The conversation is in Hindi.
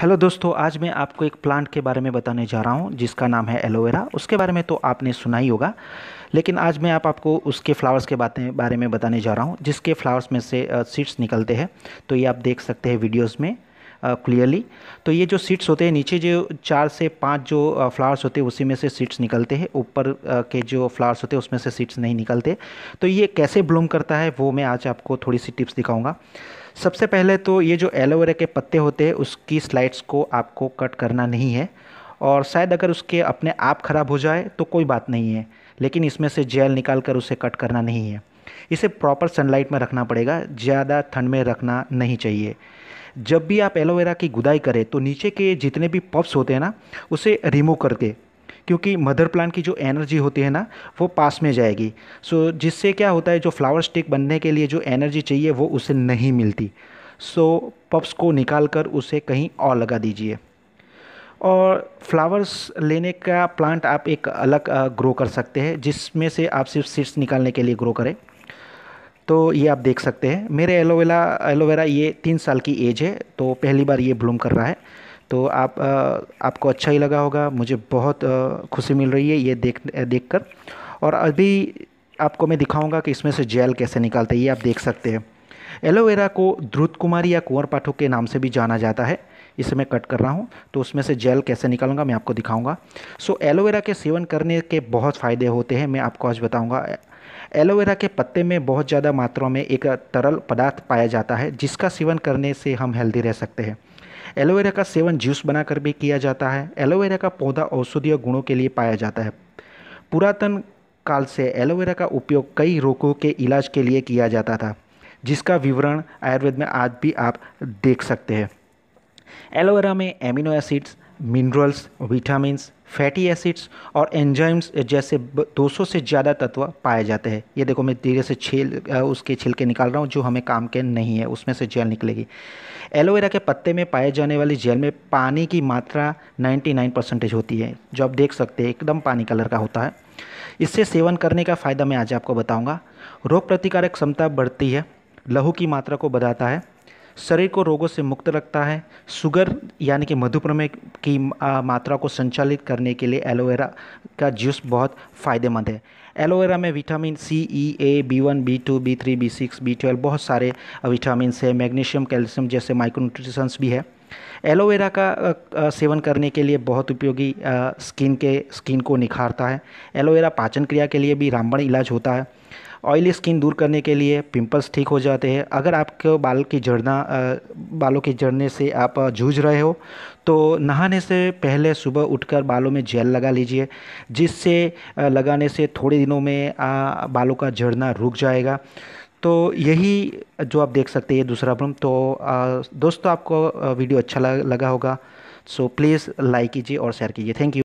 हेलो दोस्तों आज मैं आपको एक प्लांट के बारे में बताने जा रहा हूँ जिसका नाम है एलोवेरा उसके बारे में तो आपने सुना ही होगा लेकिन आज मैं आप आपको उसके फ्लावर्स के बातें बारे में बताने जा रहा हूँ जिसके फ्लावर्स में से सीड्स निकलते हैं तो ये आप देख सकते हैं वीडियोस में क्लियरली तो ये जो सीड्स होते हैं नीचे जो चार से पाँच जो फ्लावर्स होते हैं उसी में से सीड्स निकलते हैं ऊपर के जो फ्लावर्स होते हैं उसमें से सीड्स नहीं निकलते तो ये कैसे ब्लूम करता है वो मैं आज आपको थोड़ी सी टिप्स दिखाऊँगा सबसे पहले तो ये जो एलोवेरा के पत्ते होते हैं उसकी स्लाइड्स को आपको कट करना नहीं है और शायद अगर उसके अपने आप ख़राब हो जाए तो कोई बात नहीं है लेकिन इसमें से जेल निकाल कर उसे कट करना नहीं है इसे प्रॉपर सनलाइट में रखना पड़ेगा ज़्यादा ठंड में रखना नहीं चाहिए जब भी आप एलोवेरा की गुदाई करें तो नीचे के जितने भी पप्स होते हैं ना उसे रिमूव करके क्योंकि मदर प्लांट की जो एनर्जी होती है ना वो पास में जाएगी सो so, जिससे क्या होता है जो फ्लावर स्टिक बनने के लिए जो एनर्जी चाहिए वो उसे नहीं मिलती सो so, पप्स को निकाल कर उसे कहीं और लगा दीजिए और फ्लावर्स लेने का प्लांट आप एक अलग ग्रो कर सकते हैं जिसमें से आप सिर्फ सीड्स निकालने के लिए ग्रो करें तो ये आप देख सकते हैं मेरे एलोवेरा एलोवेरा ये तीन साल की एज है तो पहली बार ये ब्लूम कर रहा है तो आप आपको अच्छा ही लगा होगा मुझे बहुत खुशी मिल रही है ये देख देख कर और अभी आपको मैं दिखाऊंगा कि इसमें से जेल कैसे निकालते हैं ये आप देख सकते हैं एलोवेरा को ध्रुत कुमारी या कुंवर पाठक के नाम से भी जाना जाता है इसे मैं कट कर रहा हूँ तो उसमें से जेल कैसे निकालूंगा मैं आपको दिखाऊंगा सो एलोवेरा के सेवन करने के बहुत फ़ायदे होते हैं मैं आपको आज बताऊंगा एलोवेरा के पत्ते में बहुत ज़्यादा मात्रा में एक तरल पदार्थ पाया जाता है जिसका सेवन करने से हम हेल्दी रह सकते हैं एलोवेरा का सेवन जूस बनाकर भी किया जाता है एलोवेरा का पौधा औषधीय गुणों के लिए पाया जाता है पुरातन काल से एलोवेरा का उपयोग कई रोगों के इलाज के लिए किया जाता था जिसका विवरण आयुर्वेद में आज भी आप देख सकते हैं एलोवेरा में amino acids minerals vitamins fatty acids और एंजाइम्स जैसे 200 से ज़्यादा तत्व पाए जाते हैं ये देखो मैं धीरे से छील उसके छिलके निकाल रहा हूँ जो हमें काम के नहीं है उसमें से जेल निकलेगी एलोवेरा के पत्ते में पाए जाने वाली जेल में पानी की मात्रा 99 परसेंटेज होती है जो आप देख सकते हैं एकदम पानी कलर का होता है इससे सेवन करने का फ़ायदा मैं आज आपको बताऊँगा रोग प्रतिकारक क्षमता बढ़ती है लहू की मात्रा को बढ़ाता है शरीर को रोगों से मुक्त रखता है शुगर यानी कि मधुप्रमेह की मात्रा को संचालित करने के लिए एलोवेरा का जूस बहुत फ़ायदेमंद है एलोवेरा में vitamin C E A B one B two B three B six B twelve बहुत सारे विटामिन है मैग्नीशियम कैल्शियम जैसे माइक्रोन्यूट्रिशंस भी है एलोवेरा का सेवन करने के लिए बहुत उपयोगी स्किन के स्किन को निखारता है एलोवेरा पाचन क्रिया के लिए भी रामबण इलाज होता है ऑयली स्किन दूर करने के लिए पिंपल्स ठीक हो जाते हैं अगर आपके बाल की झड़ना बालों के झड़ने से आप जूझ रहे हो तो नहाने से पहले सुबह उठकर बालों में जेल लगा लीजिए जिससे लगाने से थोड़े दिनों में आ, बालों का झड़ना रुक जाएगा तो यही जो आप देख सकते हैं दूसरा भ्रम तो दोस्तों आपको वीडियो अच्छा लगा होगा सो प्लीज़ लाइक कीजिए और शेयर कीजिए थैंक यू